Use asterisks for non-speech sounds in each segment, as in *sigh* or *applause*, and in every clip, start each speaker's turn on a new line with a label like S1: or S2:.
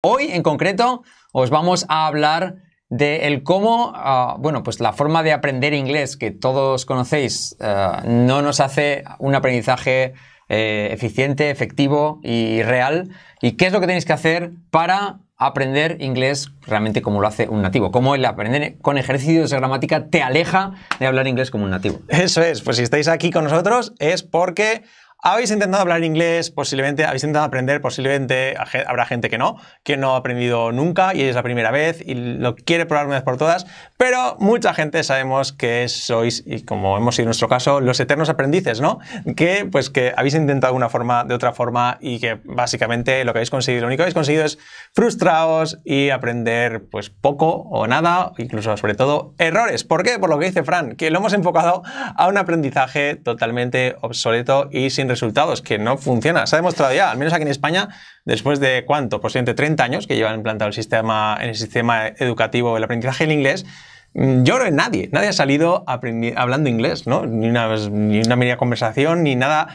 S1: Hoy en concreto os vamos a hablar de cómo, ah, bueno, pues la forma de aprender inglés que todos conocéis ah, no nos hace un aprendizaje eh, eficiente, efectivo y real. ¿Y qué es lo que tenéis que hacer para aprender inglés realmente como lo hace un nativo? ¿Cómo el aprender con ejercicios de gramática
S2: te aleja de hablar inglés como un nativo? Eso es, pues si estáis aquí con nosotros es porque habéis intentado hablar inglés, posiblemente, habéis intentado aprender, posiblemente habrá gente que no, que no ha aprendido nunca y es la primera vez y lo quiere probar una vez por todas, pero mucha gente sabemos que sois, y como hemos sido en nuestro caso, los eternos aprendices, ¿no? Que pues que habéis intentado de una forma, de otra forma y que básicamente lo que habéis conseguido, lo único que habéis conseguido es frustraos y aprender pues poco o nada, incluso sobre todo errores. ¿Por qué? Por lo que dice Fran, que lo hemos enfocado a un aprendizaje totalmente obsoleto y sin resultados, que no funciona. Se ha demostrado ya, al menos aquí en España, después de cuánto, posiblemente pues 30 años que llevan implantado el sistema, en el sistema educativo el aprendizaje del inglés, mm, yo en nadie, nadie ha salido hablando inglés, Ni una, ni una media conversación, ni nada,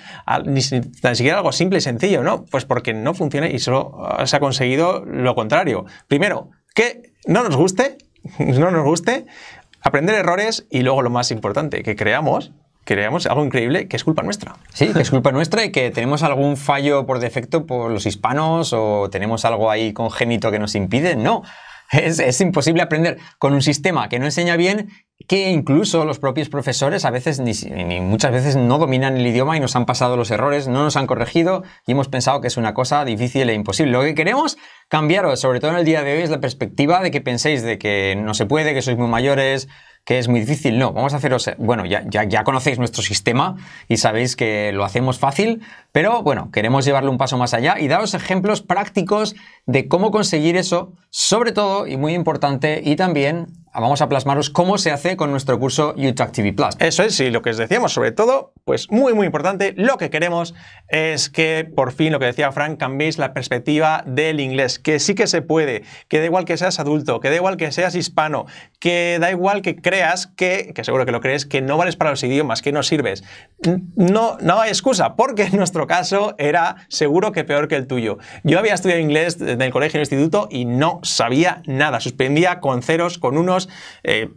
S2: ni, siquiera algo simple y sencillo, ¿no? Pues porque no funciona y solo ah, se ha conseguido lo contrario. Primero, que no nos guste, *laughs* no nos guste, aprender errores y luego lo más importante, que creamos creamos algo increíble que es culpa nuestra.
S1: Sí, que es culpa nuestra y que tenemos algún fallo por defecto por los hispanos o tenemos algo ahí congénito que nos impide. No, es, imposible aprender con un sistema que no enseña bien que incluso los propios profesores a veces ni, muchas veces no dominan el idioma y nos han pasado los errores, no nos han corregido y hemos pensado que es una cosa difícil e imposible. Lo que queremos cambiar sobre todo en el día de hoy, es la perspectiva de que penséis de que no se puede, que sois muy mayores, que es muy difícil. No, vamos a haceros, eh, bueno, ya, ya, ya, conocéis nuestro sistema y sabéis que lo hacemos fácil, pero bueno, queremos llevarlo un paso más allá y daros ejemplos prácticos de cómo conseguir eso, sobre todo y muy importante, y también vamos a plasmaros cómo se hace con
S2: nuestro curso YouTube TV Plus. Eso es, y lo que os decíamos, sobre todo, pues muy, muy importante, lo que queremos es que por fin, lo que decía Frank, cambiéis la perspectiva del inglés, que sí que se puede, que da igual que seas adulto, que da igual que seas hispano, que da igual que creas que, que seguro que lo crees, que no vales para los idiomas, que no sirves. No, no hay excusa, porque *laughs* en nuestro caso era seguro que peor que el tuyo. Yo había estudiado inglés eh, en el colegio, en el instituto, y no sabía nada. Suspendía con ceros, con unos, eh,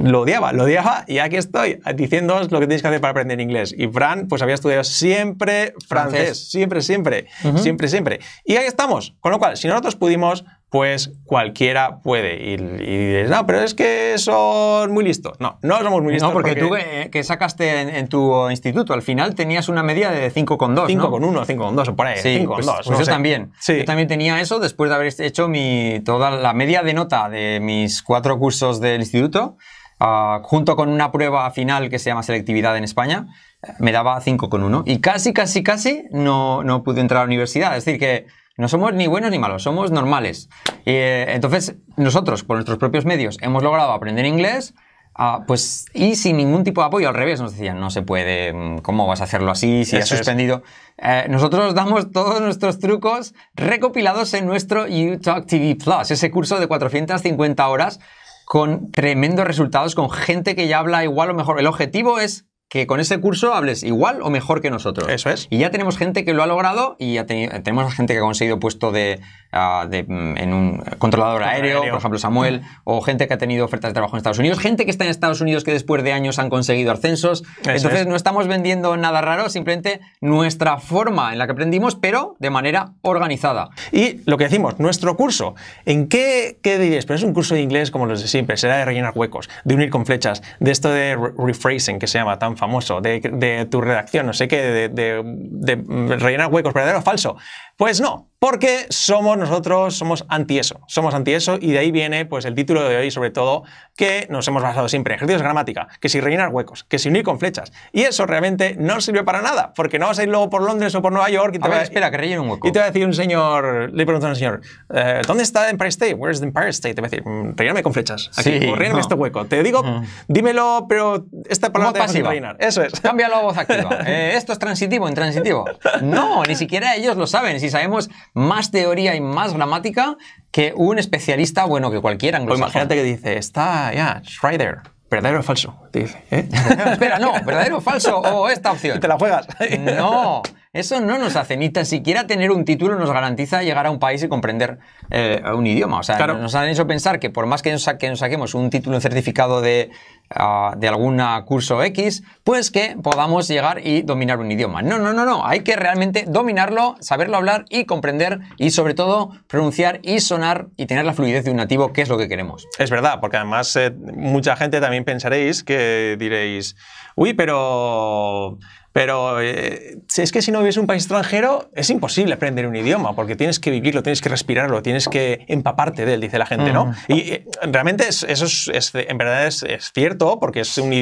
S2: lo odiaba, lo odiaba, y aquí estoy diciéndoos lo que tenéis que hacer para aprender inglés. Y Fran, pues había estudiado siempre francés, siempre, siempre, siempre, siempre. Y ahí estamos. Con lo cual, si nosotros pudimos, pues cualquiera puede. Y, y no, pero es que son muy listos. No, no somos muy listos. No, porque, tú eh,
S1: que sacaste en, tu instituto, al final tenías una media de 5,2. 5,1, 5,2, por ahí. 5,2. Pues, pues yo también. Yo también tenía eso después de haber hecho mi, toda la media de nota de mis cuatro cursos del instituto. Ah, junto con una prueba final que se llama selectividad en España, eh, me daba 5,1. Y casi, casi, casi no, no pude entrar a la universidad. Es decir, que no somos ni buenos ni malos, somos normales. Eh, entonces, nosotros, por nuestros propios medios, hemos logrado aprender inglés. Ah, pues, y sin ningún tipo de apoyo, al revés, nos decían, no se puede, mm, ¿cómo vas a hacerlo así? Si has suspendido. Eh, nosotros damos todos nuestros trucos recopilados en nuestro UTalk TV Plus, ese curso de 450 horas con tremendos resultados, con gente que ya habla igual o mejor. El objetivo es que con ese curso hables igual o mejor que nosotros. Eso es. Y ya tenemos gente que lo ha logrado y ya tenemos gente que ha conseguido puesto de, ah, mm, en un controlador aéreo, por ejemplo Samuel, o gente que ha tenido ofertas de trabajo en Estados Unidos, gente que está en Estados Unidos que después de años han conseguido ascensos. Entonces no estamos vendiendo nada raro, simplemente
S2: nuestra forma en la que aprendimos, pero de manera organizada. Y lo que decimos, nuestro curso, ¿en qué, qué diréis? Pero es un curso de inglés como los de siempre, será de rellenar huecos, de unir con flechas, de esto de rephrasing que se llama tan famoso, de, tu redacción, no sé qué, de, de, de rellenar huecos, verdadero o falso. Pues no, porque somos nosotros, somos anti eso, somos anti eso y de ahí viene pues el título de hoy sobre todo que nos hemos basado siempre en ejercicios de gramática, que si rellenar huecos, que si unir con flechas y eso realmente no sirve para nada porque no vas a ir luego por Londres o por Nueva York y te a va ver, espera, que rellene un hueco. Y te va a decir un señor, le preguntan un señor, eh, ¿dónde está Empire State? Where the Empire State? Te va a decir, mm, relléname con flechas, aquí, sí, o este hueco. Te digo, dímelo, pero esta palabra te pasiva. rellenar. Eso es. Cámbialo a voz activa. *laughs* Eh, esto es transitivo,
S1: intransitivo. No, ni siquiera ellos lo saben sabemos más teoría y más gramática que un especialista, bueno, que cualquier anglosajón. imagínate que dice, está, ya, yeah, Schreider. ¿Verdadero
S2: o falso? ¿eh? *laughs*
S1: Espera, no, ¿verdadero o falso? O esta opción. ¿Te la juegas? no, eso no nos hace ni tan siquiera tener un título nos garantiza llegar a un país y comprender eh, un idioma. O sea, nos han hecho pensar que por más que nos, saquemos un título, un certificado de, ah, de algún curso X, pues que podamos llegar y dominar un idioma. No, no, no, no. Hay que realmente dominarlo, saberlo hablar y comprender y sobre todo pronunciar y sonar y tener la fluidez de un nativo, que es lo que
S2: queremos. Es verdad, porque además eh, mucha gente también pensaréis que diréis, uy, pero pero eh, es que si no vives en un país extranjero, es imposible aprender un idioma, porque tienes que vivirlo, tienes que respirarlo, tienes que empaparte de él, dice la gente, ¿no? Mm. Y eh, realmente eso es, en verdad es, cierto, porque es un,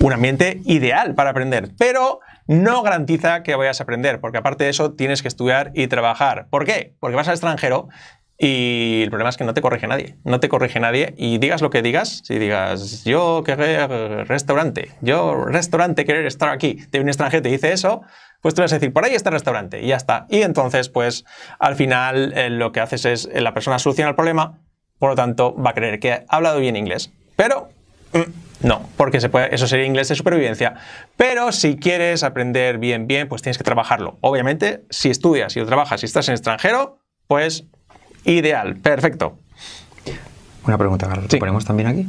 S2: un ambiente ideal para aprender. Pero no garantiza que vayas a aprender, porque aparte de eso tienes que estudiar y trabajar. ¿Por qué? Porque vas al extranjero y el problema es que no te corrige nadie. No te corrige nadie. Y digas lo que digas, si digas, yo querer restaurante, yo restaurante querer estar aquí, te un extranjero te dice eso, pues tú vas a decir, por ahí está el restaurante, y ya está. Y entonces, pues al final eh, lo que haces es, eh, la persona soluciona el problema, por lo tanto va a creer que ha hablado bien inglés. Pero mm, no, porque eso sería inglés de supervivencia. Pero si quieres aprender bien, bien, pues tienes que trabajarlo. Obviamente, si estudias y trabajas y estás en extranjero, pues Ideal, perfecto.
S1: Una pregunta, Carlos. Sí. ¿Lo ponemos también aquí?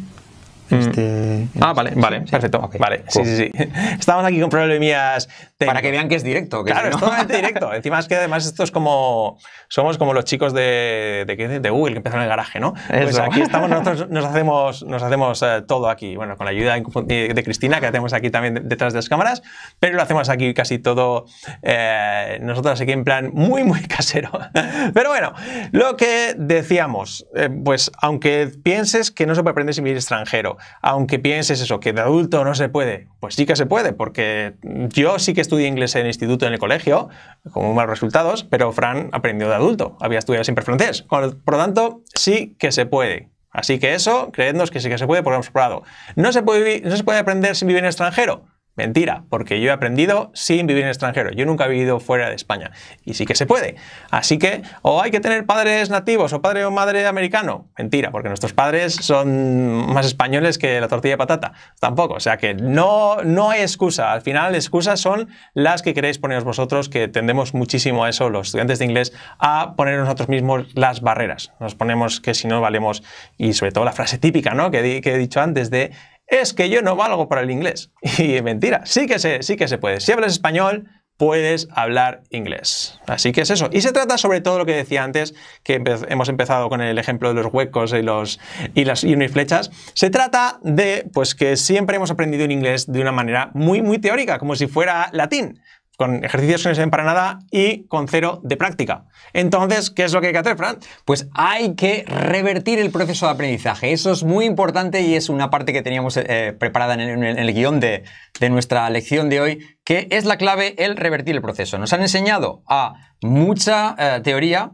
S2: Este, mm. ah, este vale, vale, perfecto. vale, sí, sí, sí. *laughs* Estamos aquí con problemillas para que vean que es directo. claro, es totalmente directo. Encima es que además esto es como. Somos como los chicos de, de, de Google que empezaron en el garaje, ¿no? Pues aquí estamos, nosotros nos hacemos, nos hacemos eh, todo aquí. Bueno, con la ayuda de, Cristina, que tenemos aquí también detrás de las cámaras, pero lo hacemos aquí casi todo eh, nosotros aquí en plan muy, muy casero. *laughs* Pero bueno, lo que decíamos, eh, pues aunque pienses que no se puede aprender sin vivir extranjero, aunque pienses eso, que de adulto no se puede, pues sí que se puede, porque yo sí que estudié inglés en el instituto, en el colegio, con muy malos resultados, pero Fran aprendió de adulto, había estudiado siempre francés. Por lo tanto, sí que se puede. Así que eso, creednos que sí que se puede porque hemos probado. No se puede, no se puede aprender sin vivir en extranjero. Mentira, porque yo he aprendido sin vivir en extranjero. Yo nunca he vivido fuera de España. Y sí que se puede. Así que, o hay que tener padres nativos o padre o madre americano. Mentira, porque nuestros padres son más españoles que la tortilla de patata. Tampoco. O sea que no, no hay excusa. Al final, excusas son las que queréis poneros vosotros, que tendemos muchísimo a eso, los estudiantes de inglés, a poner nosotros mismos las barreras. Nos ponemos que si no valemos, y sobre todo la frase típica, ¿no? que he dicho antes de es que yo no valgo para el inglés. *laughs* Y mentira, sí que se, sí que se puede. Si hablas español, puedes hablar inglés. Así que es eso. Y se trata sobre todo lo que decía antes, que hemos empezado con el ejemplo de los huecos y, los, y las y flechas. Se trata de pues, que siempre hemos aprendido un inglés de una manera muy, muy teórica, como si fuera latín con ejercicios que no para nada y con cero de práctica. Entonces, ¿qué es lo que hay que hacer, Fran? Pues hay que revertir el proceso de aprendizaje. Eso es muy importante y es una parte que
S1: teníamos eh, preparada en el, guión de, nuestra lección de hoy, que es la clave el revertir el proceso. Nos han enseñado a mucha eh, teoría,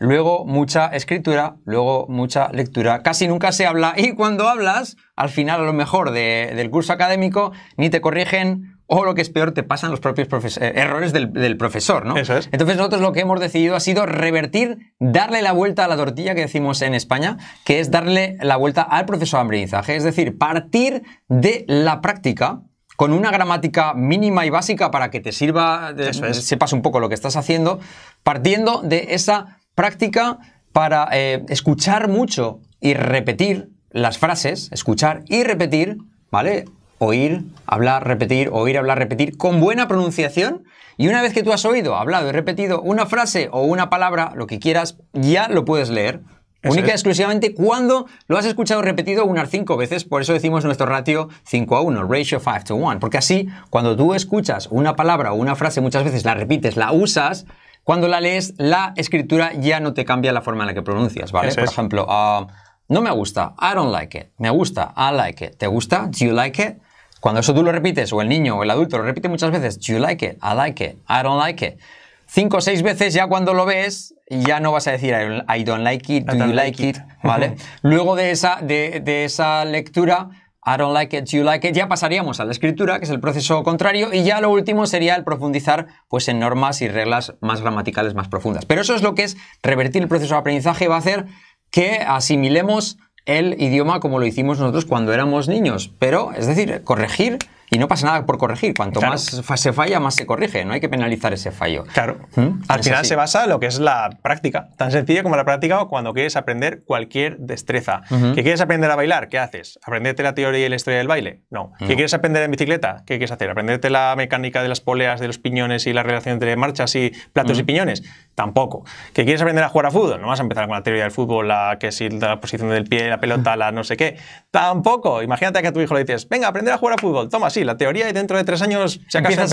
S1: luego mucha escritura, luego mucha lectura. Casi nunca se habla y cuando hablas, al final a lo mejor del curso académico, ni te corrigen o lo que es peor, te pasan los propios eh, errores del, profesor, ¿no? Eso es. Entonces nosotros lo que hemos decidido ha sido revertir, darle la vuelta a la tortilla que decimos en España, que es darle la vuelta al profesor de aprendizaje, es decir, partir de la práctica, con una gramática mínima y básica para que te sirva, sepas un poco lo que estás haciendo, partiendo de esa práctica para eh, escuchar mucho y repetir las frases, escuchar y repetir, ¿vale? oír, hablar, repetir, oír, hablar, repetir, con buena pronunciación. Y una vez que tú has oído, hablado y repetido una frase o una palabra, lo que quieras, ya lo puedes leer. única y exclusivamente cuando lo has escuchado repetido unas cinco veces, por eso decimos nuestro ratio 5 a 1, ratio 5 to 1, porque así cuando tú escuchas una palabra o una frase muchas veces la repites, la usas, cuando la lees la escritura ya no te cambia la forma en la que pronuncias, ¿vale? por ejemplo, ah, no me gusta, I don't like it, me gusta, I like it, ¿te gusta? Do you like it? Cuando eso tú lo repites, o el niño o el adulto lo repite muchas veces, you like it, I like it, I don't like it. Cinco o seis veces ya cuando lo ves, ya no vas a decir I don't like it, do you like it, ¿vale? *laughs* Luego de esa, de, esa lectura, I don't like it, you like it, ya pasaríamos a la escritura, que es el proceso contrario, y ya lo último sería el profundizar pues, en normas y reglas más gramaticales más profundas. Pero eso es lo que es revertir el proceso de aprendizaje, va a hacer que asimilemos el idioma como lo hicimos nosotros cuando éramos niños. Pero, es decir, corregir y no pasa nada por corregir. Cuanto más se falla, más se corrige. No
S2: hay que penalizar ese fallo. Claro. ¿Mm? Al final se basa en lo que es la práctica. Tan sencilla como la práctica cuando quieres aprender cualquier destreza. ¿Que quieres aprender a bailar? ¿Qué haces? ¿Aprenderte la teoría y la historia del baile? No. ¿Qué quieres aprender en bicicleta? ¿Qué quieres hacer? ¿Aprenderte la mecánica de las poleas, de los piñones y la relación entre marchas y platos y piñones? Tampoco. ¿Que quieres aprender a jugar a fútbol? No vas a empezar con la teoría del fútbol, la que si la posición del pie, la pelota, la no sé qué. *laughs* Tampoco. Imagínate que a tu hijo le dices, venga, aprender a jugar a fútbol. Toma, la teoría y dentro de tres años ya empezamos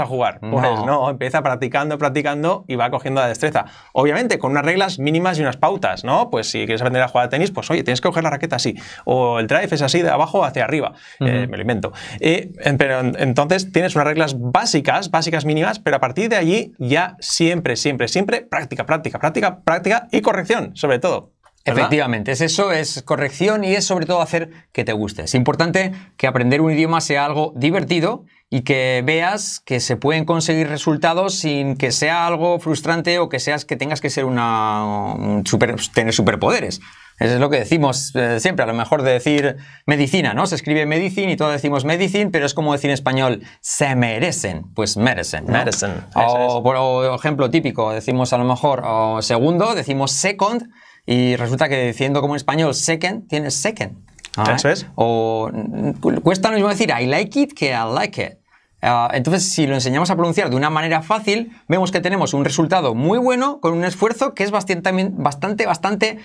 S2: a jugar. Pues no. empieza practicando, practicando y va cogiendo la destreza. Obviamente, con unas reglas mínimas y unas pautas, ¿no? Pues si quieres aprender a jugar tenis, pues oye, tienes que coger la raqueta así. O el drive es así, de abajo hacia arriba. Eh, me lo invento. Eh, pero entonces tienes unas reglas básicas, básicas mínimas, pero a partir de allí ya siempre, siempre, siempre práctica, práctica, práctica, práctica y corrección, sobre todo. Efectivamente, es eso, es corrección y es sobre todo hacer que te guste. Es
S1: importante que aprender un idioma sea algo divertido y que veas que se pueden conseguir resultados sin que sea algo frustrante o que seas que tengas que ser una tener superpoderes. Eso es lo que decimos eh, siempre, a lo mejor de decir medicina, ¿no? Se escribe medicine y todo decimos medicine, pero es como decir en español se merecen, pues merecen. O, por ejemplo típico, decimos a lo mejor segundo, decimos second, y resulta que diciendo como en español second, tienes second. Eso O mm, cuesta lo mismo decir I like it que I like it. Ah, entonces, si lo enseñamos a pronunciar de una manera fácil, vemos que tenemos un resultado muy bueno con un esfuerzo que es bastante, bastante, bastante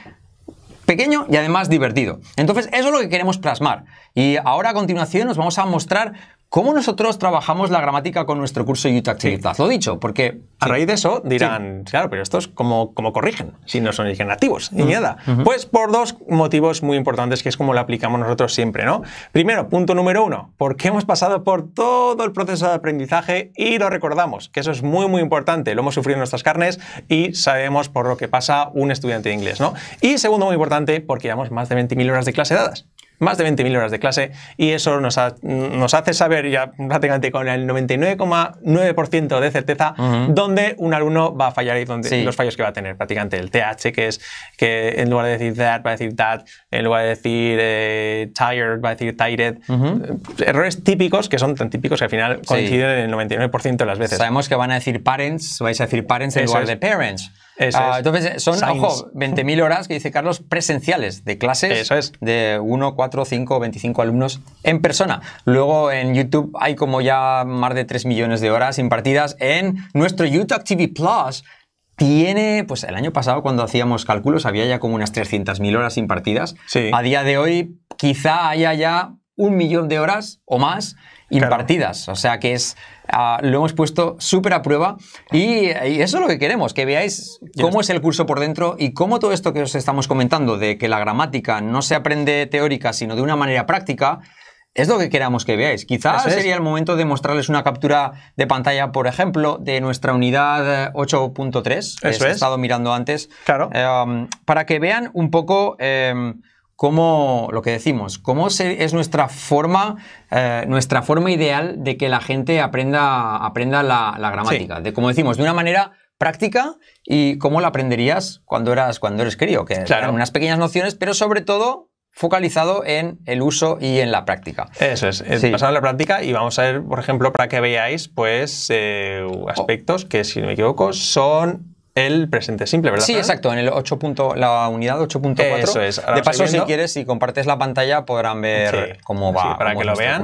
S1: pequeño y además divertido. Entonces, eso es lo que queremos plasmar. Y ahora a continuación nos vamos a mostrar cómo nosotros trabajamos la gramática con nuestro curso Utah
S2: Lo dicho, porque a raíz de eso dirán, claro, pero estos como, como corrigen, si no son nativos, ni nada. Pues por dos motivos muy importantes, que es como lo aplicamos nosotros siempre, ¿no? Primero, punto número uno, porque hemos pasado por todo el proceso de aprendizaje y lo recordamos, que eso es muy, muy importante. Lo hemos sufrido en nuestras carnes y sabemos por lo que pasa un estudiante de inglés, ¿no? Y segundo, muy importante, porque llevamos más de 20.000 horas de clase dadas más de 20.000 horas de clase y eso nos, hace saber ya prácticamente con el 99,9% de certeza dónde un alumno va a fallar y dónde los fallos que va a tener prácticamente el TH que es que en lugar de decir that va a decir that en lugar de decir eh, tired va a decir tired eh, errores típicos que son tan típicos que al final coinciden en el 99% de las veces sabemos que van a decir parents vais a decir parents en lugar de parents Ah, entonces, eh, son, ojo,
S1: 20.000 horas que dice Carlos presenciales de clases de 1, 4, 5, 25 alumnos en persona. Luego en YouTube hay como ya más de 3 millones de horas impartidas en nuestro YouTube TV Plus. Tiene, pues el año pasado cuando hacíamos cálculos había ya como unas 300.000 horas impartidas. A día de hoy quizá haya ya un millón de horas o más impartidas. O sea que es Ah, lo hemos puesto súper a prueba y, eso es lo que queremos, que veáis cómo es el curso por dentro y cómo todo esto que os estamos comentando de que la gramática no se aprende teórica, sino de una manera práctica, es lo que queramos que veáis. Quizás sería el momento de mostrarles una captura de pantalla, por ejemplo, de nuestra unidad 8.3, que he estado mirando antes, claro. Eh, um, para que vean un poco... Eh, cómo, lo que decimos, cómo es nuestra forma, eh, nuestra forma ideal de que la gente aprenda, aprenda la, gramática. De, como decimos, de una manera práctica y cómo la aprenderías cuando eras, cuando eres
S2: crío, que claro. eran
S1: unas pequeñas nociones, pero sobre todo focalizado en el uso y en la práctica.
S2: Eso es, sí. a la práctica y vamos a ver, por ejemplo, para que veáis, pues, eh, oh. aspectos que, si no me equivoco, son el presente simple, ¿verdad? Sí, exacto, en el 8.
S1: la unidad 8.4. Eso es. de paso, si quieres, si compartes
S2: la pantalla, podrán ver cómo
S1: va. Sí, para que lo vean.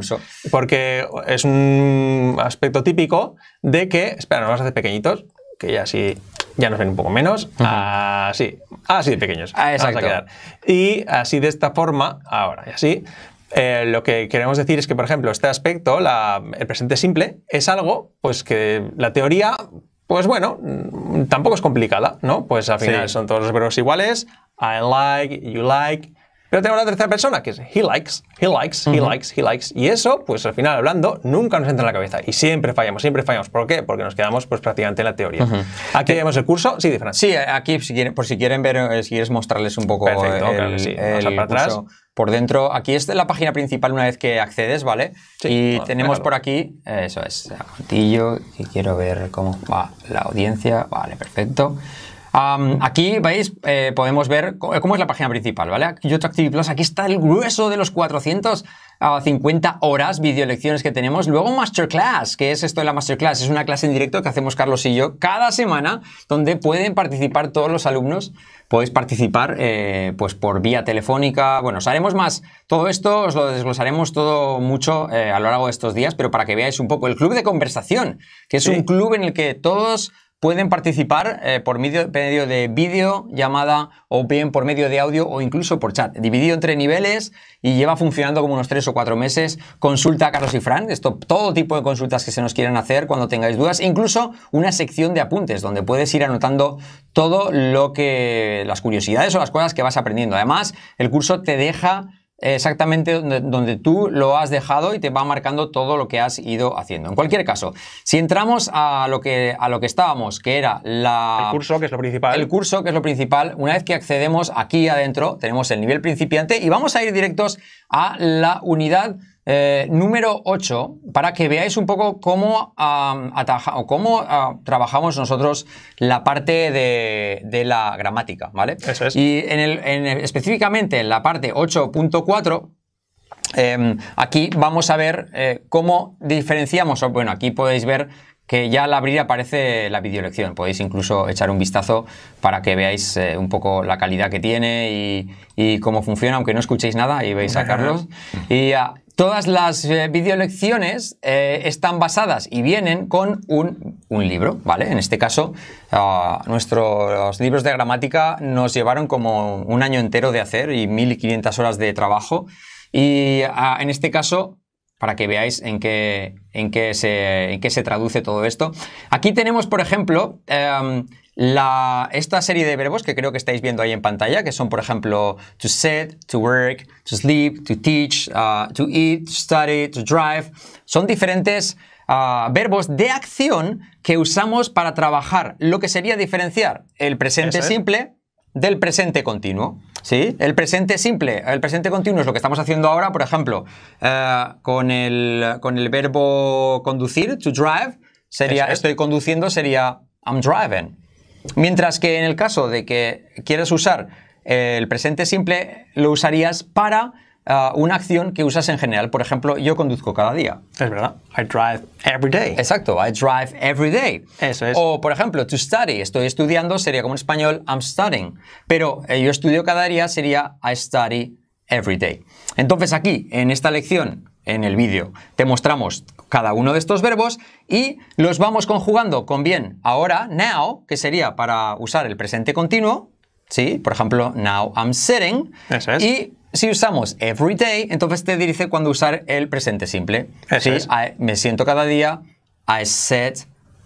S2: Porque es un aspecto típico de que. Espera, no a hacer pequeñitos, que ya sí. Ya nos ven un poco menos. Así. Así de pequeños. Ah, exacto. a quedar. Y así de esta forma, ahora y así, eh, lo que queremos decir es que, por ejemplo, este aspecto, el presente simple, es algo pues que la teoría pues bueno, tampoco es complicada, ¿no? Pues al final son todos los verbos iguales. I like, you like. Pero tengo la tercera persona que es he likes, he likes, he likes, he likes. Y eso, pues al final hablando, nunca nos entra en la cabeza. Y siempre fallamos, siempre fallamos. ¿Por qué? Porque nos quedamos pues prácticamente en la teoría. Aquí vemos el curso, sí, de Sí, aquí si quieren, por si quieren ver, eh,
S1: si quieres mostrarles un poco el, para atrás. Por dentro, aquí es la página principal una vez que accedes, ¿vale? y tenemos por aquí, eh, eso es, y quiero ver cómo va la audiencia, vale, perfecto aquí, veis, eh, podemos ver eh, cómo es la página principal, ¿vale? YouTube activo Plus, aquí está el grueso de los 450 ah, horas videolecciones que tenemos. Luego Masterclass, que es esto de la Masterclass, es una clase en directo que hacemos Carlos y yo cada semana, donde pueden participar todos los alumnos podéis participar eh, pues por vía telefónica. Bueno, os haremos más. Todo esto os lo desglosaremos todo mucho a lo largo de estos días, pero para que veáis un poco el club de conversación, que es un club en el que todos pueden participar eh, por medio, de vídeo, llamada o bien por medio de audio o incluso por chat. Dividido entre niveles y lleva funcionando como unos 3 o 4 meses. Consulta a Carlos y Fran, esto, todo tipo de consultas que se nos quieran hacer cuando tengáis dudas, incluso una sección de apuntes donde puedes ir anotando todo lo que, las curiosidades o las cosas que vas aprendiendo. Además, el curso te deja exactamente donde, tú lo has dejado y te va marcando todo lo que has ido haciendo. En cualquier caso, si entramos a lo que, a lo que estábamos, que era la, el curso, que es lo principal. El curso, que es lo principal, una vez que accedemos aquí adentro, tenemos el nivel principiante y vamos a ir directos a la unidad eh, número 8, para que veáis un poco cómo, cómo ah, trabajamos nosotros la parte de, la gramática, ¿vale? Eso es. Y específicamente en la parte 8.4, em, aquí vamos a ver eh, cómo diferenciamos, bueno, aquí podéis ver que ya al abrir aparece la videolección. Podéis incluso echar un vistazo para que veáis eh, un poco la calidad que tiene y, cómo funciona, aunque no escuchéis nada, y veis a Carlos. Y, ah, Todas las eh, videolecciones eh, están basadas y vienen con un, libro, ¿vale? En este caso, ah, nuestros libros de gramática nos llevaron como un año entero de hacer y 1500 horas de trabajo. Y ah, en este caso, para que veáis en qué, en qué, se, se traduce todo esto, aquí tenemos, por ejemplo, em, la, esta serie de verbos que creo que estáis viendo ahí en pantalla, que son, por ejemplo, to sit, to work, to sleep, to teach, uh, to eat, to study, to drive, son diferentes uh, verbos de acción que usamos para trabajar, lo que sería diferenciar el presente simple del presente continuo. ¿sí? El presente simple, el presente continuo es lo que estamos haciendo ahora, por ejemplo, uh, con, el, verbo conducir, to drive, sería estoy conduciendo, sería I'm driving. Mientras que en el caso de que quieras usar el presente simple, lo usarías para uh, una acción que usas en general. Por ejemplo, yo conduzco cada día. Es verdad. I drive every day. Exacto. I drive every day. Eso es. O, por ejemplo, to study. Estoy estudiando sería como en español I'm studying. Pero eh, yo estudio cada día sería I study every day. Entonces aquí, en esta lección, en el vídeo. Te mostramos cada uno de estos verbos y los vamos conjugando con bien ahora, now, que sería para usar el presente continuo, ¿sí? Por ejemplo, now I'm sitting. Y si usamos every day, entonces te dice cuando usar el presente simple. I, me siento cada día, I sit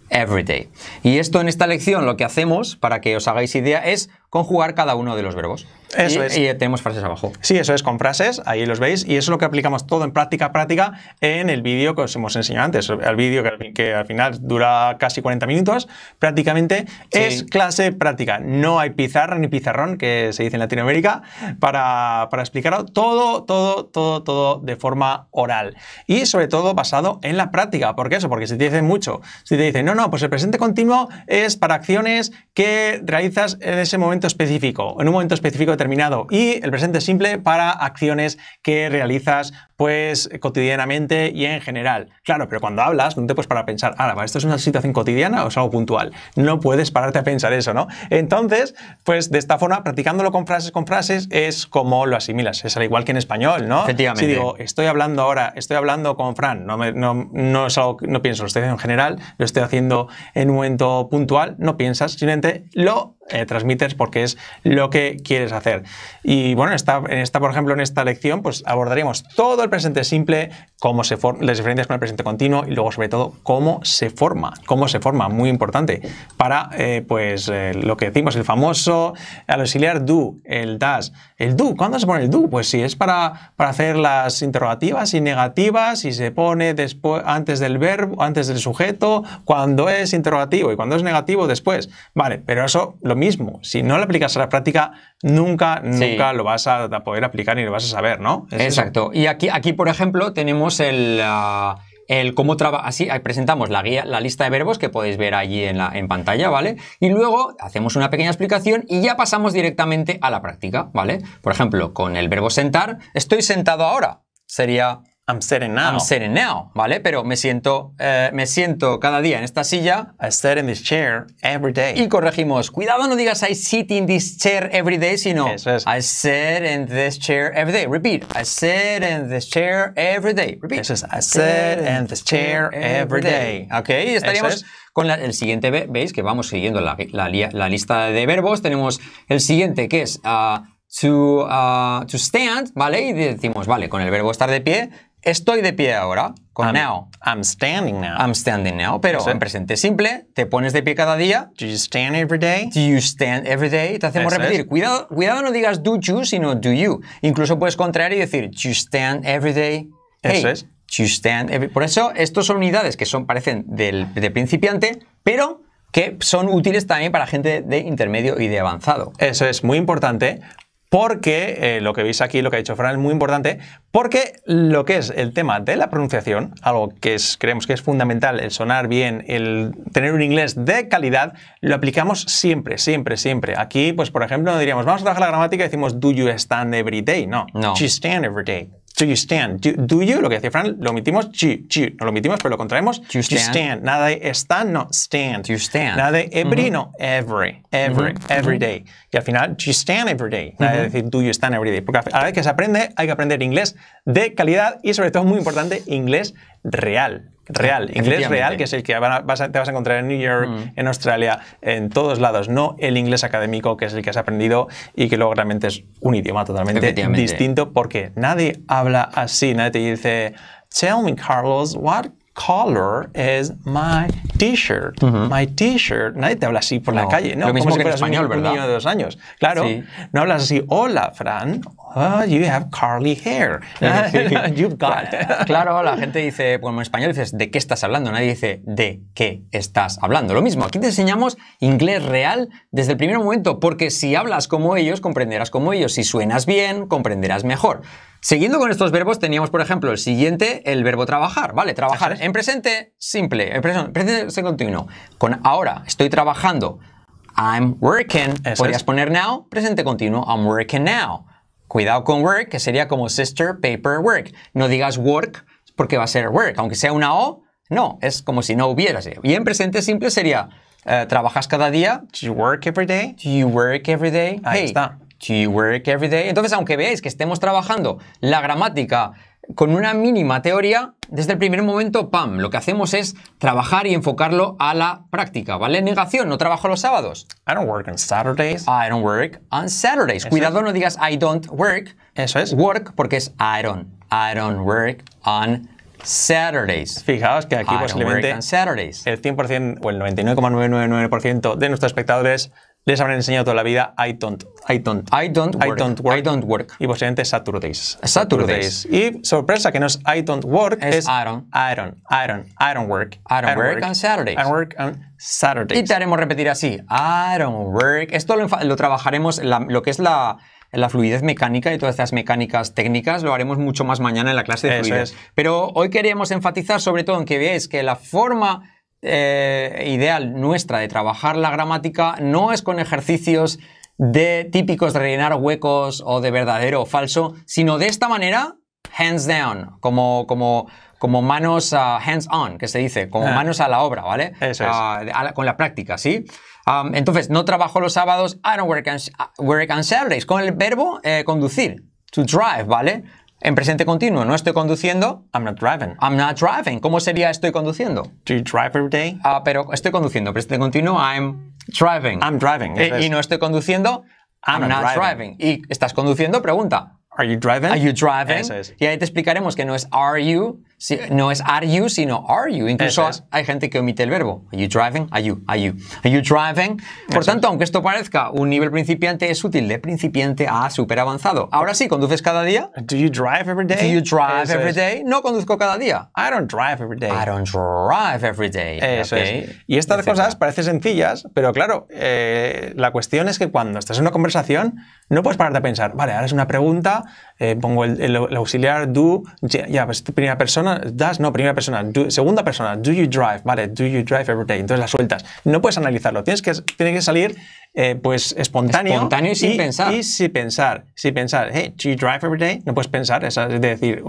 S1: every day. Y esto en esta lección lo que hacemos, para que os hagáis idea, es conjugar cada uno de
S2: los verbos. Eso es. Y tenemos frases abajo. Sí, eso es, con frases, ahí los veis, y eso es lo que aplicamos todo en práctica práctica en el vídeo que os hemos enseñado antes, el vídeo que, al final dura casi 40 minutos, prácticamente es clase práctica. No hay pizarra ni pizarrón, que se dice en Latinoamérica, para, para explicarlo todo, todo, todo, todo de forma oral. Y sobre todo basado en la práctica, ¿por qué eso? Porque si te dicen mucho, si te dicen, no, no, pues el presente continuo es para acciones que realizas en ese momento específico, en un momento específico determinado, y el presente simple para acciones que realizas pues cotidianamente y en general. Claro, pero cuando hablas no te puedes parar a pensar, ahora, ¿esto es una situación cotidiana o es algo puntual? No puedes pararte a pensar eso, ¿no? Entonces, pues de esta forma, practicándolo con frases con frases, es como lo asimilas. Es al igual que en español, ¿no? Efectivamente. Si digo, estoy hablando ahora, estoy hablando con Fran, no, no, no no pienso, lo estoy haciendo en general, lo estoy haciendo en un momento puntual, no piensas, simplemente lo eh, transmites porque es lo que quieres hacer. Y bueno, está esta, por ejemplo, en esta lección, pues abordaremos todo el presente simple, cómo se las diferencias con el presente continuo y luego, sobre todo, cómo se forma, cómo se forma, muy importante, para eh, pues eh, lo que decimos, el famoso al auxiliar do, el das. El do, ¿cuándo se pone el do? Pues si es para, para hacer las interrogativas y negativas y se pone después, antes del verbo, antes del sujeto, cuando es interrogativo y cuando es negativo después. Vale, pero eso lo mismo. Si no lo aplicas a la práctica, nunca, nunca lo vas a poder aplicar ni lo vas a saber, ¿no? Exacto. Y aquí, aquí, por ejemplo,
S1: tenemos el... Ah, cómo trabaja, así presentamos la guía, la lista de verbos que podéis ver allí en, la, en pantalla, ¿vale? Y luego hacemos una pequeña explicación y ya pasamos directamente a la práctica, ¿vale? Por ejemplo, con el verbo sentar, estoy sentado ahora, sería I'm sitting now. I'm sitting now, ¿vale? Pero me siento, eh, me siento cada día en esta silla. I sit in this chair every day. Y corregimos. Cuidado, no digas I sit in this chair every day, sino I sit in this chair every day. Repeat. I sit in this chair every day. Repeat. I sit in this chair every day. Ok, estaríamos con el siguiente. Veis que vamos siguiendo la, lista de verbos. Tenemos el siguiente que es. Ah, to, ah, to stand, ¿vale? Y decimos, vale, con el verbo estar de pie, Estoy de pie ahora, con now. I'm standing now. I'm standing now, pero en presente simple, te pones de pie cada día. Do you stand every day? Do you stand every day? Te hacemos repetir. Cuidado, cuidado no digas do you, sino do you. Incluso puedes contraer y decir do you stand every day. Hey, Eso es. Do you stand Por eso, estos son unidades que son, parecen del, de principiante,
S2: pero que son útiles también para gente de intermedio y de avanzado. Eso es muy importante porque eh, lo que veis aquí, lo que ha dicho Fran, es muy importante, porque lo que es el tema de la pronunciación, algo que creemos que es fundamental, el sonar bien, el tener un inglés de calidad, lo aplicamos siempre, siempre, siempre. Aquí, pues, por ejemplo, no diríamos, vamos a trabajar la gramática y decimos, do you stand every day? No, no. stand every day. Do you stand? Do you, lo que decía Fran, lo omitimos. Chi, chi, No lo omitimos, pero lo contraemos. you Do stand? Nada de stand, no. Stand. You stand. Nada de every, no. Every. Every. Every day. Y al final, you stand every day. Nada de decir do you stand every day. Porque a la vez que se aprende, hay que aprender inglés de calidad y sobre todo, muy importante, inglés real, real, inglés real, que es el que te vas a encontrar en New York, mm. en Australia, en todos lados, no el inglés académico, que es el que has aprendido y que luego realmente es un idioma totalmente distinto, porque nadie habla así, nadie te dice, tell me Carlos, what color is my t-shirt. My t-shirt. Nadie te habla así por la calle, ¿no? Lo Como que si español, ¿verdad? niño de dos años. Claro. No hablas así, hola, Fran. Ah, you have curly hair. *laughs* You've got.
S1: *laughs* claro, la gente dice, bueno, en español dices, ¿de qué estás hablando? Nadie dice, ¿de qué estás hablando? Lo mismo, aquí te enseñamos inglés real desde el primer momento, porque si hablas como ellos, comprenderás como ellos. Si suenas bien, comprenderás mejor. Siguiendo con estos verbos, teníamos, por ejemplo, el siguiente, el verbo trabajar, ¿vale? Trabajar en presente simple, en presente continuo. Con ahora, estoy trabajando. I'm working. Podrías poner now, presente continuo. I'm working now. Cuidado con work, que sería como sister paper work. No digas work porque va a ser work. Aunque sea una O, no, es como si no hubieras. Y en presente simple sería, eh, ¿trabajas cada día? Do you work every day? Do you work every day? Ahí está to work every day. Entonces, aunque veáis que estemos trabajando la gramática con una mínima teoría, desde el primer momento, ¡pam!, lo que hacemos es trabajar y enfocarlo a la práctica, ¿vale? Negación, no trabajo los sábados. I don't work on Saturdays. I don't work on Saturdays. Cuidado, no digas I don't work. Eso es. Work, porque es I don't. I don't work
S2: on Saturdays. Fijaos que aquí posiblemente el 100% o el 99,999% de nuestros espectadores les habrán enseñado toda la vida I don't, I don't, I don't, work, I don't work, Y posiblemente Saturdays. Saturdays. Y sorpresa que no es I don't work, es, I don't, I don't, I don't, I don't work. I don't, work, on Saturdays. I work on
S1: Y te haremos repetir así, I don't work. Esto lo, trabajaremos, lo que es la, fluidez mecánica y todas estas mecánicas técnicas lo haremos mucho más mañana en la clase de fluidez. Pero hoy queríamos enfatizar sobre todo en que veáis que la forma eh, ideal nuestra de trabajar la gramática no es con ejercicios de típicos de rellenar huecos o de verdadero o falso, sino de esta manera, hands down, como, manos hands on, que se dice, como ah. manos a la obra, ¿vale? Ah, con la práctica, ¿sí? entonces, no trabajo los sábados, I don't work on, work on Saturdays, con el verbo eh, conducir, to drive, ¿vale? En presente continuo, no estoy conduciendo. I'm not driving. I'm not driving. ¿Cómo sería estoy conduciendo? Do you every day? Ah, pero estoy conduciendo. Presente continuo, I'm driving. I'm driving. Eh, y no estoy conduciendo. I'm, not, driving. Y estás conduciendo, pregunta. Are you driving? Are you driving? Eso es. Y ahí te explicaremos que no es are you, no es are you, sino are you. Incluso hay gente que omite el verbo. Are you driving? Are you? Are you? Are you driving? Por tanto, aunque esto parezca un nivel principiante, es útil de principiante a súper avanzado. Ahora sí, ¿conduces cada día? Do you drive every day? Do you drive every day?
S2: No conduzco cada día. I don't drive every day. I don't drive every day. Eso es. Y estas cosas parecen sencillas, pero claro, eh, la cuestión es que cuando estás en una conversación, no puedes pararte de pensar, vale, ahora es una pregunta, eh, pongo el, auxiliar do, ya, ya pues primera persona, das, no, primera persona, segunda persona, do you drive, vale, do you drive every day, entonces la sueltas. No puedes analizarlo, tienes que, tiene que salir eh, pues espontáneo. Espontáneo y sin pensar. Y sin pensar, sin pensar, hey, do you drive every day? No puedes pensar, es decir,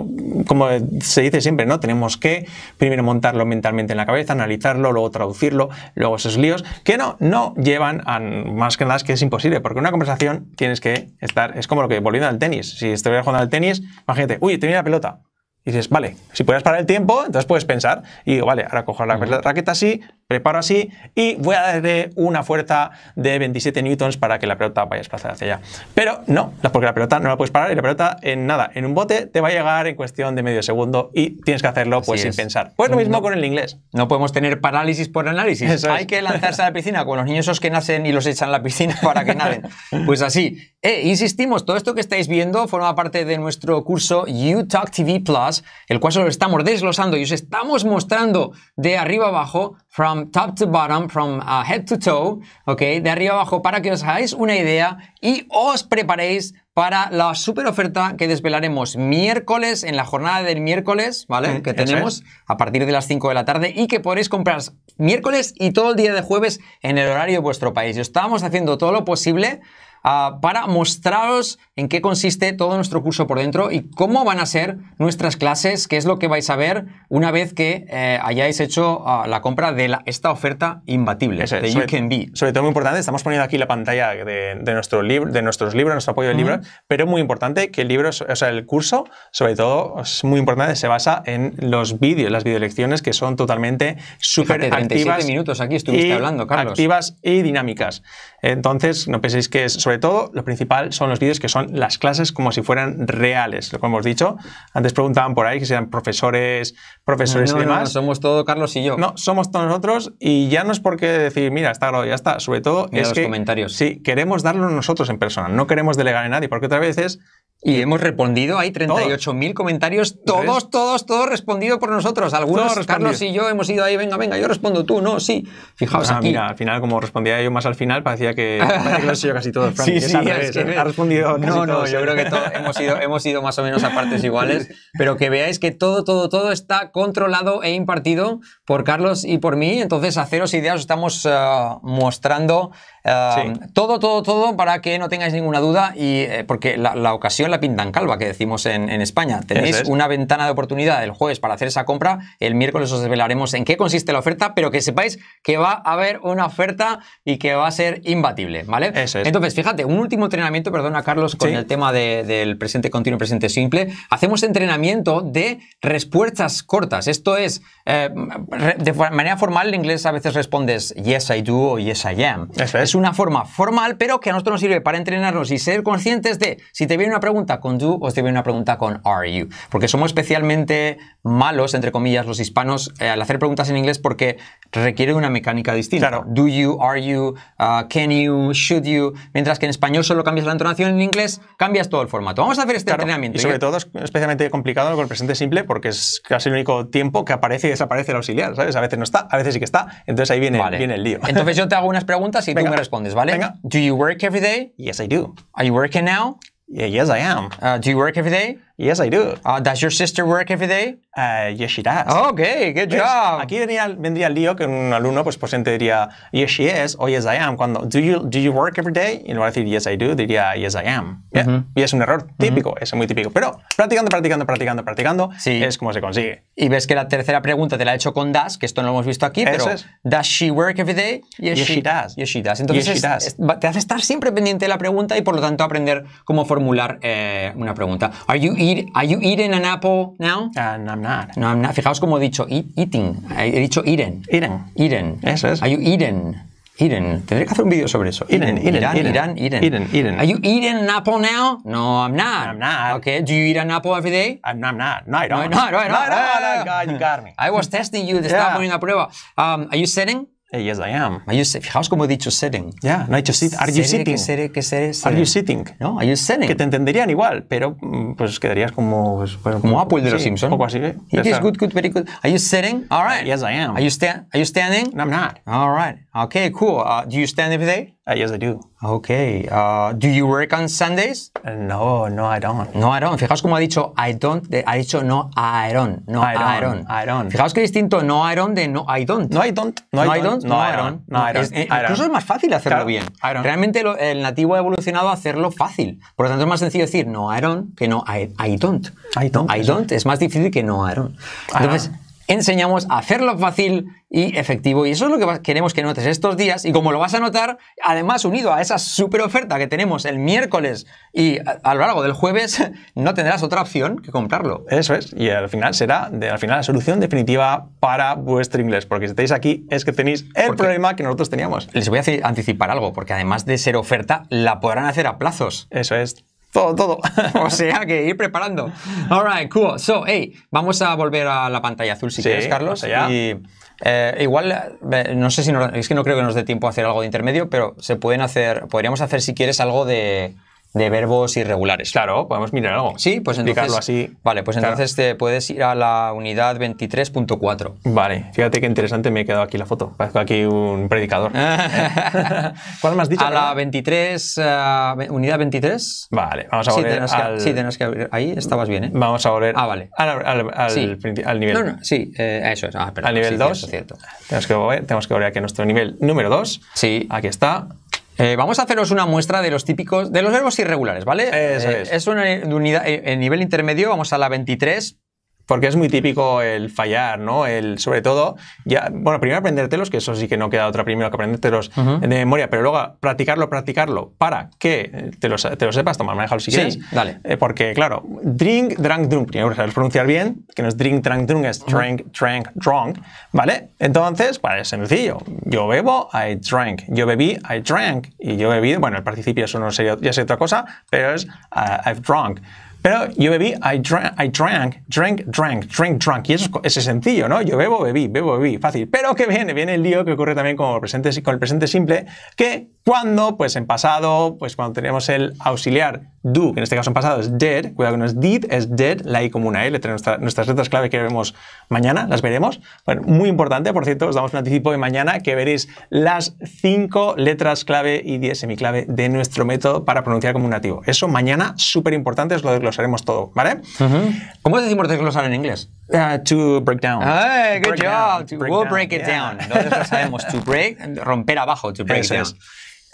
S2: como se dice siempre, ¿no? Tenemos que primero montarlo mentalmente en la cabeza, analizarlo, luego traducirlo, luego esos líos, que no, no llevan a más que nada que es imposible, porque una conversación tienes que estar, es como lo que, volviendo al tenis, si estuviera jugando al tenis, imagínate, uy, viene la pelota, y dices, vale, si puedes parar el tiempo, entonces puedes pensar. Y digo, vale, ahora cojo la raqueta así, paro así y voy a darle una fuerza de 27 newtons para que la pelota vaya a hacia allá. Pero no, porque la pelota no la puedes parar y la pelota en nada, en un bote te va a llegar en cuestión de medio segundo y tienes que hacerlo pues sin pensar. Pues lo mismo con el inglés. No podemos tener parálisis por análisis. Hay
S1: que lanzarse a la piscina con los niños esos que nacen y los echan a la piscina para que naden. *laughs* pues así. Eh, insistimos, todo esto que estáis viendo forma parte de nuestro curso Talk TV Plus, el cual solo estamos desglosando y os estamos mostrando de arriba abajo from top to bottom, from uh, head to toe, ¿ok? De arriba abajo para que os hagáis una idea y os preparéis para la super oferta que desvelaremos miércoles, en la jornada del miércoles, ¿vale? que tenemos a partir de las 5 de la tarde y que podréis comprar miércoles y todo el día de jueves en el horario de vuestro país. Estamos haciendo todo lo posible Ah, para mostraros en qué consiste todo nuestro curso por dentro y cómo van a ser nuestras clases, qué es lo que vais a ver una vez que eh, hayáis hecho ah, la compra de la, esta oferta imbatible
S2: de sobre, You Can Be. Sobre todo muy importante, estamos poniendo aquí la pantalla de, nuestro libro, de nuestros libros, nuestro apoyo de libros, pero muy importante que el libro, o sea, el curso, sobre todo, es muy importante, se basa en los vídeos, las videolecciones que son totalmente súper activas. minutos aquí estuviste hablando, Carlos. Activas y dinámicas. Entonces, no penséis que es sobre sobre todo, lo principal son los vídeos que son las clases como si fueran reales, lo que hemos dicho. Antes preguntaban por ahí que sean profesores, profesores y demás. somos todo Carlos y yo. No, somos todos nosotros y ya no es porque decir, mira, está grabado, ya está. Sobre todo es los comentarios. sí, queremos darlo nosotros en persona, no queremos delegar a nadie, porque otra vez es y hemos respondido, hay 38.000 comentarios, todos, todos,
S1: todos respondido por nosotros. Algunos, Carlos y yo, hemos ido ahí, venga, venga, yo respondo tú, no, sí. Fijaos ah, aquí. Mira,
S2: al final, como respondía yo más al final, parecía que, *laughs* parecía que lo casi todo, Sí, sí, ¿eh? ha
S1: respondido No, no, yo ¿eh? creo que
S2: *laughs* hemos, ido, hemos ido más o menos a partes iguales, pero
S1: que veáis que todo, todo, todo está controlado e impartido por Carlos y por mí. Entonces, haceros ideas, os estamos eh, mostrando todo, todo, todo para que no tengáis ninguna duda y eh, porque la, ocasión la pintan calva, que decimos en, España. Tenéis una ventana de oportunidad el jueves para hacer esa compra. El miércoles os desvelaremos en qué consiste la oferta, pero que sepáis que va a haber una oferta y que va a ser imbatible, ¿vale? Entonces, fíjate, un último entrenamiento, perdona Carlos, con el tema del presente continuo presente simple. Hacemos entrenamiento de respuestas cortas. Esto es, eh, de manera formal en inglés a veces respondes yes I do o yes I am. Eso es es una forma formal, pero que a nosotros nos sirve para entrenarnos y ser conscientes de si te viene una pregunta con do o si te viene una pregunta con are you. Porque somos especialmente malos, entre comillas, los hispanos eh, al hacer preguntas en inglés porque requiere una mecánica distinta. Do you, are you, uh, can you, should you. Mientras que en español solo cambias la entonación, en inglés cambias todo el formato. Vamos a hacer este entrenamiento. Y sobre
S2: todo es especialmente complicado con el presente simple porque es casi el único tiempo que aparece y desaparece el auxiliar, ¿sabes? A veces no está, a veces sí que está. Entonces ahí viene, viene el lío. Entonces yo te hago unas preguntas y tú respondes, ¿vale? Venga. Do you work every day? Yes, I do. Are you working
S1: now? Yeah, yes, I am. Uh, do you work every day? Yes, I do. Uh, does your sister work every day?
S2: Uh, yes, she does. Okay, good job. Aquí vendría el lío que un alumno pues pues diría yes, she is o yes, I am. Cuando do you, do you work every day? Y en lugar de decir yes, I do, diría yes, I am. Y es un error típico, es muy típico. Pero practicando, practicando, practicando, practicando, sí. es como se
S1: consigue. Y ves que la tercera pregunta te la he hecho con does que esto no lo hemos visto aquí, pero es. does she work every day? Yes, she, does. Yes, she does. Entonces te hace estar siempre pendiente de la pregunta y por lo tanto aprender cómo formular eh, una pregunta. Are you are you eating an apple now? no, I'm not. No, Fijaos como he dicho eating. He dicho eating. Eating. Eating. Eso es. Are you eating? Eden, tendré que hacer un vídeo sobre eso. Eden, Eating, Are you eating an apple now? No, I'm not. I'm not. Okay, do you eat an apple every day? I'm, not. No, I don't. No, no, no,
S2: no, no, no, no, no, no, no, no,
S1: no, no, no, no, no, no, yes, I am.
S2: Are you, fijaos cómo he dicho sitting. yeah, no he dicho sit. Are you sitting? are you sitting? No, are you sitting? Que te entenderían igual, pero mm, pues quedarías como... Pues, como pues, Apple de los Simpsons. Un poco así, ¿eh? It is good,
S1: good, very good. Are you sitting? All right. yes, I am. Are you, sta are you standing? No, I'm not. All right. Okay, cool. Uh, do you stand every day? Ah, yes, I do. Okay. Uh, do you work on Sundays? Uh, no, no, I don't. No, I don't. Fijaos cómo ha dicho I don't. ha dicho no, I don't. No, I don't. I don't. Fijaos qué distinto no, I don't de no, I don't. No, I don't. No, I don't. No, I don't. Eh, no, Incluso es más fácil hacerlo bien. Realmente el nativo ha evolucionado a hacerlo fácil. Por lo tanto, es más sencillo decir no, I don't que no, I, don't. I don't. I don't. Es más difícil que no, I don't. Entonces, enseñamos a hacerlo fácil y efectivo. Y eso es lo que queremos que notes estos días. Y como lo vas a notar, además unido a esa super oferta que tenemos el miércoles
S2: y a, lo largo del jueves, *laughs* no tendrás otra opción que comprarlo. Eso es. Y al final será de, al final la solución definitiva para vuestro inglés. Porque si estáis aquí es que tenéis el problema que nosotros teníamos. Les voy a anticipar algo, porque además de ser oferta, la podrán hacer a plazos. Eso
S1: es todo, todo. *laughs* o sea que ir preparando. All right, cool. So, hey, vamos a volver a la pantalla azul si quieres, Carlos. Y eh, igual, no sé si no es que no creo que nos dé tiempo a hacer algo de intermedio, pero se pueden hacer, podríamos hacer si quieres algo de, de verbos irregulares. Claro, podemos mirar algo. Sí, pues entonces. así. Vale, pues entonces te puedes ir a la unidad 23.4. Vale, fíjate qué interesante me he quedado aquí la foto. Parezco aquí un predicador. *laughs* ¿Cuál más dicho? A la 23, ah, unidad 23.
S2: Vale, vamos a volver. Sí, al... que, sí, tenés que abrir. Ahí estabas bien, ¿eh? Vamos a volver. Ah, vale. Al, nivel. No, no, sí, eh, eso es. Ah, al nivel 2. Tenemos que volver, tenemos que volver aquí a nuestro nivel
S1: número 2. Sí. Aquí está. Eh, vamos a haceros una muestra de los típicos, de los verbos irregulares,
S2: ¿vale? Eh, es. Es una unidad, eh, en nivel intermedio, vamos a la 23, porque es muy típico el fallar, ¿no? El, sobre todo, ya, bueno, primero aprendértelos, que eso sí que no queda otra primero que aprendértelos de memoria, pero luego practicarlo, practicarlo, para que te lo te sepas, tomar, manejarlo si quieres. Eh, porque, claro, drink, drank, drunk, primero que sabes pronunciar bien, que no es drink, drank, drunk, es drink, drank, drunk, ¿vale? Entonces, para pues, es sencillo. Yo bebo, I drank. Yo bebí, I drank. Y yo bebí, bueno, el participio eso no sería, ya es otra cosa, pero es uh, I've drunk. Pero yo bebí, I drank, I drank, drank, drank, drank, Y eso es, sencillo, ¿no? Yo bebo, bebí, bebo, bebí, fácil. Pero que viene, viene el lío que ocurre también con el presente, con el presente simple, que cuando, pues en pasado, pues cuando tenemos el auxiliar do, que en este caso en pasado es dead, cuidado que no es did, es dead, la i como una e, L, nuestras letras clave que veremos mañana, las veremos. Bueno, muy importante, por cierto, os damos un anticipo de mañana que veréis las cinco letras clave y 10 semiclave de nuestro método para pronunciar como un nativo. Eso mañana, súper importante, os lo desglosaremos todo, ¿vale? ¿Cómo decimos desglosar en inglés? Uh, to break down. Hey, ah, good job. we'll break it down. Nosotros
S1: sabemos to break,
S2: romper abajo, to break down.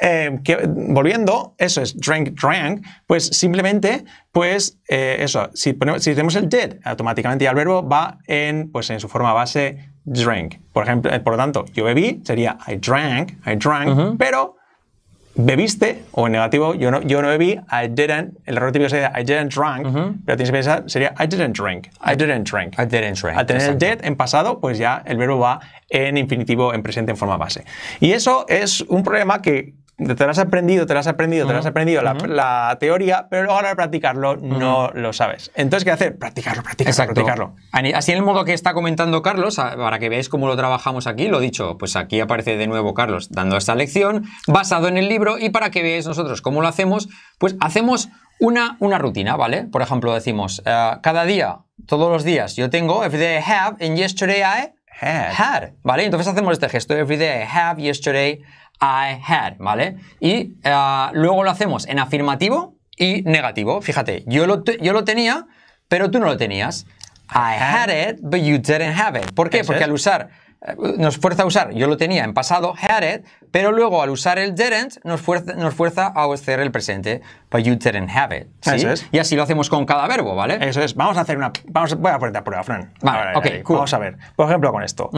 S2: Eh, que, volviendo, eso es drank, drank, pues simplemente, pues eh, eso, si, si tenemos el did, automáticamente ya el verbo va en, pues, en su forma base drank. Por ejemplo, eh, por lo tanto, yo bebí sería I drank, I drank, pero bebiste, o en negativo, yo no, yo no bebí, I didn't, el error típico sería I didn't drank pero tienes que pensar, sería I didn't drink, I didn't drink. I didn't drink. Al tener el did en pasado, pues ya el verbo va en infinitivo, en presente, en forma base. Y eso es un problema que te lo has aprendido, te lo has aprendido, te lo has aprendido la, teoría, pero ahora a practicarlo no lo sabes. Entonces, ¿qué hacer? Practicarlo, practicarlo, practicarlo. Así
S1: en el modo que está comentando Carlos, para que veáis cómo lo trabajamos aquí, lo dicho, pues aquí aparece de nuevo Carlos dando esta lección basado en el libro y para que veáis nosotros cómo lo hacemos, pues hacemos una, una rutina, ¿vale? Por ejemplo, decimos, eh, cada día, todos los días, yo tengo, if I have, and yesterday I had. ¿Vale? Entonces hacemos este gesto, every day I have, yesterday I had, ¿vale? Y eh, luego lo hacemos en afirmativo y negativo. Fíjate, yo lo, yo lo tenía, pero tú no lo tenías. I had it, but you didn't have it. ¿Por qué? Porque al usar, eh, nos fuerza a usar, yo lo tenía en pasado, had it, pero luego al usar el didn't, nos fuerza, nos fuerza a hacer el presente, but you didn't
S2: have it. ¿sí? Y así lo hacemos con cada verbo, ¿vale? Eso es. Vamos a hacer una. Vamos, voy a ponerte a prueba, Fran. Vale, ver, ok, cool. Vamos a ver. Por ejemplo, con esto.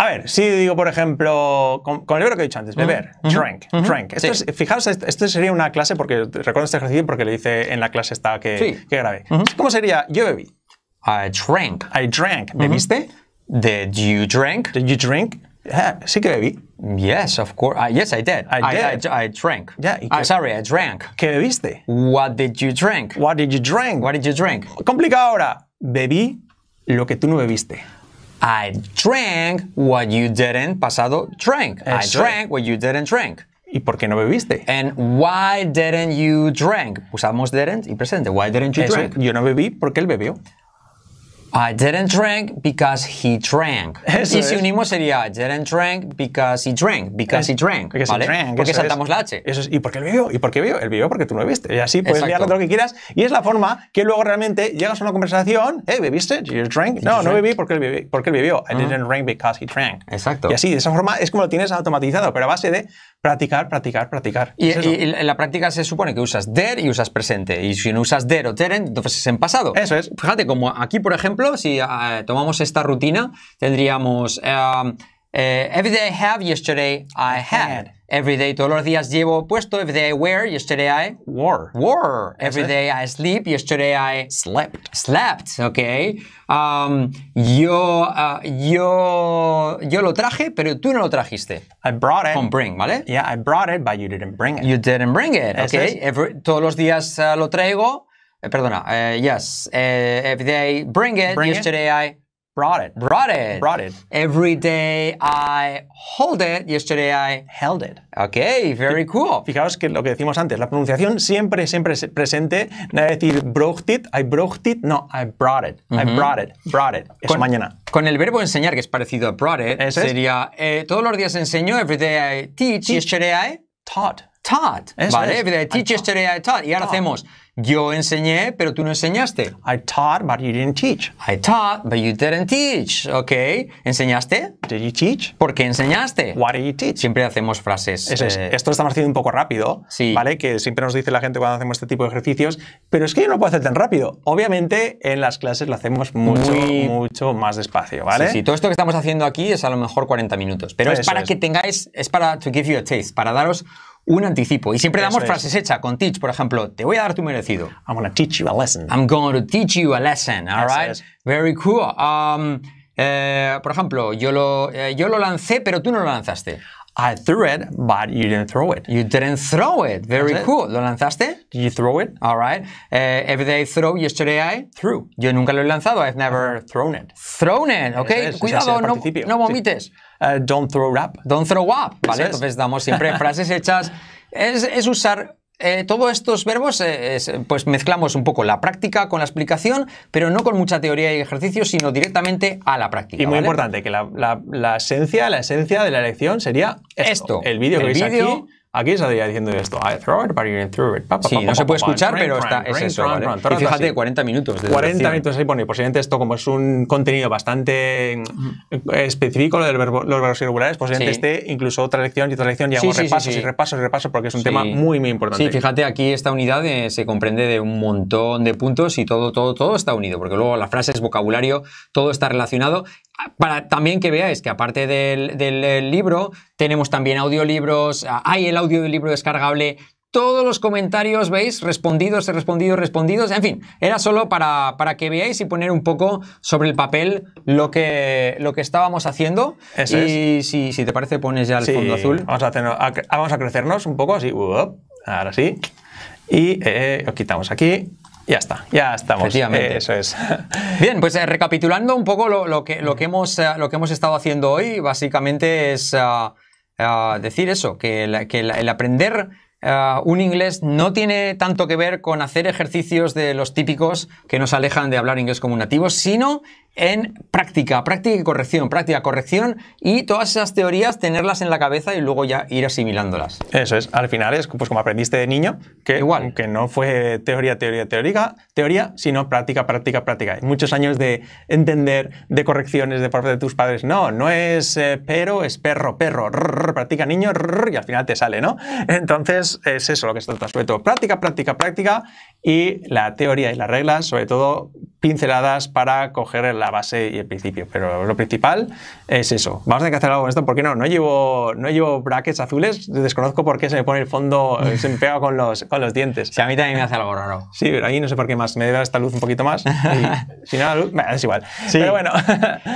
S2: A ver, si digo, por ejemplo, con, el verbo que he dicho antes, beber, drank, drank. drink, drink. Esto esto, este sería una clase, porque recuerdo este ejercicio porque le hice en la clase esta que, sí. que grabé. ¿Cómo sería? Yo bebí. I drank. I drank. ¿Bebiste? Did you drink? Did you drink? Ah, sí que bebí.
S1: Yes, of course. Ah, yes, I did. I, did. I, drank. Yeah. sorry, I drank. ¿Qué bebiste? What did you drink? What did you drink? What did you drink? Complicado ahora. Bebí lo que tú no bebiste. I drank what you didn't, pasado drank. I drank what you didn't drink. ¿Y por qué no bebiste? And why didn't you drink? Usamos didn't y presente. Why didn't you drink? Yo no bebí porque él bebió. I didn't drink because he drank. y si unimos sería I didn't drink because he drank, because he drank. porque saltamos
S2: la H. ¿Y por qué el ¿Y por qué video? El video porque tú no viste. Y así puedes liarlo todo lo que quieras. Y es la forma que luego realmente llegas a una conversación. Hey, ¿bebiste? ¿Did you No, no bebí porque él bebió. Porque él I didn't drink because he drank. Exacto. Y así, de esa forma es como lo tienes automatizado, pero a base de practicar, practicar, practicar. Y, en la práctica se supone que usas der y usas
S1: presente. Y si no usas der o there, entonces es en pasado. Eso es. Fíjate, como aquí, por ejemplo, si eh, tomamos esta rutina, tendríamos... Eh, Uh, every day I have, yesterday I had. Every day, todos los días llevo puesto. Every day I wear, yesterday I wore. Wore. Every day I sleep, yesterday I slept. Slept, okay. Um, yo, uh, yo, yo lo traje, pero tú no lo trajiste. I brought it. Con bring, ¿vale? Yeah, I brought it, but you didn't bring it. You didn't bring it, okay. Every, todos los días uh, lo traigo. Eh, perdona, eh, yes. Eh, every day bring it, bring yesterday it. I brought
S2: it. Brought it. Brought it.
S1: Every day I hold it. Yesterday
S2: I held it. Ok, very cool. Fijaos que lo que decimos antes, la pronunciación siempre, siempre es presente. No decir brought it, I brought it. No, I brought it. I brought it. Brought it. Eso mañana.
S1: Con el verbo enseñar, que es parecido a brought it, sería eh, todos los días enseño, every day I teach, yesterday I taught. Taught. ¿Vale? Every day I teach, yesterday I taught. Y ahora hacemos yo enseñé, pero tú no enseñaste. I taught, but you didn't teach. I taught, but you
S2: didn't teach. Ok. ¿Enseñaste? Did you teach? ¿Por qué enseñaste? What did you teach? Siempre hacemos frases. Eh, esto lo estamos haciendo un poco rápido, sí. ¿vale? Que siempre nos dice la gente cuando hacemos este tipo de ejercicios, pero es que yo no puedo hacer tan rápido. Obviamente, en las clases lo hacemos mucho, mucho más despacio, ¿vale? Sí, sí, todo esto que estamos haciendo aquí es a lo mejor 40 minutos, pero es para que
S1: tengáis, es para to give you a taste, para daros un anticipo. Y siempre damos frases hechas con teach, por ejemplo, te voy a dar tu merecido. I'm going to teach you a lesson. I'm going to teach you a lesson, all right? Very cool. Um, eh, por ejemplo, yo lo, eh, yo lo lancé, pero tú no lo lanzaste. I threw it, but you didn't throw it. You didn't throw it. Very cool. ¿Lo lanzaste? Did you throw it? All right. Eh, every day I throw, yesterday I threw. Yo nunca lo he lanzado. I've never thrown it. Thrown it. okay. Cuidado, no, no vomites. Eh, don't throw up. Don't throw up, ¿vale? Entonces damos siempre *laughs* frases hechas. Es, usar eh, todos estos verbos, eh, pues mezclamos un poco la práctica con la explicación, pero no con mucha teoría y ejercicio, sino
S2: directamente a la práctica. Y muy importante, que la, esencia, la esencia de la lección sería esto. el vídeo que veis aquí Aquí se estaría diciendo esto. no se puede escuchar, pero está, es eso. fíjate, 40 minutos. 40 minutos ahí pone. Posiblemente pues esto, como es un contenido bastante eh, específico, lo de los verbos irregulares, posiblemente pues esté incluso otra lección y otra lección, y hago repasos y repasos y repasos, porque es un tema muy, muy importante. Sí, fíjate, aquí esta unidad eh, se
S1: comprende de un montón de puntos y todo, todo, todo está unido, porque luego las frases, vocabulario, todo está relacionado para también que veáis que aparte del, libro, tenemos también audiolibros, ah, hay el audio del libro descargable todos los comentarios, ¿veis? Respondidos, respondidos, respondidos. En fin, era solo para, que veáis y poner un poco sobre el papel lo que, lo que estábamos haciendo. y si, te parece, pones ya el fondo azul.
S2: Vamos a, crecernos un poco así. Uh, ahora sí. Y eh, eh, quitamos aquí. Ya está, ya estamos. Efectivamente. Eso es. *laughs* Bien, pues eh, recapitulando un poco
S1: lo, que, lo, que hemos, eh, lo que hemos estado haciendo hoy, básicamente es ah, ah, decir eso, que, que el aprender Ah, un inglés no tiene tanto que ver con hacer ejercicios de los típicos que nos alejan de hablar inglés como nativos, sino en práctica, práctica y corrección, práctica, corrección y todas esas teorías tenerlas en la cabeza y luego
S2: ya ir asimilándolas. Eso es, al final es pues, como aprendiste de niño, que igual, que no fue teoría, teoría, teórica, teoría, sino práctica, práctica, práctica. muchos años de entender de correcciones de parte de tus padres. No, no es perro eh, pero, es perro, perro, practica niño y al final te sale, ¿no? Entonces es eso lo que se trata, sobre todo práctica, práctica, práctica y la teoría y las reglas, sobre todo pinceladas para coger la base y el principio. Pero lo principal es eso. Vamos a tener que hacer algo con esto porque no, no llevo, no llevo brackets azules, desconozco por qué se me pone el fondo, se me pega con los, con los dientes. Si a mí también me hace algo raro. Sí, pero ahí no sé por qué más, me da esta luz un poquito más. *laughs* si no la luz, es igual. Pero bueno.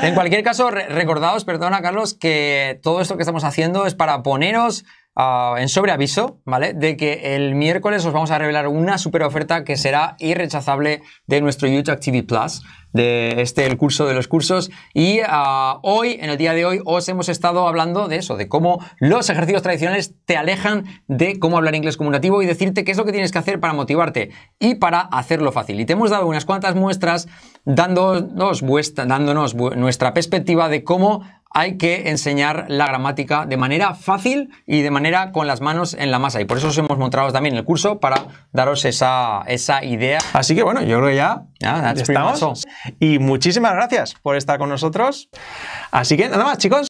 S1: en cualquier caso, recordaos, perdona Carlos, que todo esto que estamos haciendo es para poneros Ah, en sobreaviso, ¿vale? De que el miércoles os vamos a revelar una super oferta que será irrechazable de nuestro YouTube TV Plus, de este, el curso de los cursos. Y ah, hoy, en el día de hoy, os hemos estado hablando de eso, de cómo los ejercicios tradicionales te alejan de cómo hablar inglés comunicativo y decirte qué es lo que tienes que hacer para motivarte y para hacerlo fácil. Y te hemos dado unas cuantas muestras dándonos, vuestra, dándonos nuestra perspectiva de cómo hay que enseñar la gramática de manera fácil y de manera con las manos en la masa. Y por eso os hemos mostrado también el curso para daros esa,
S2: idea. Así que bueno, yo creo que ya, estamos. Y muchísimas gracias por estar con nosotros. Así que nada más, chicos.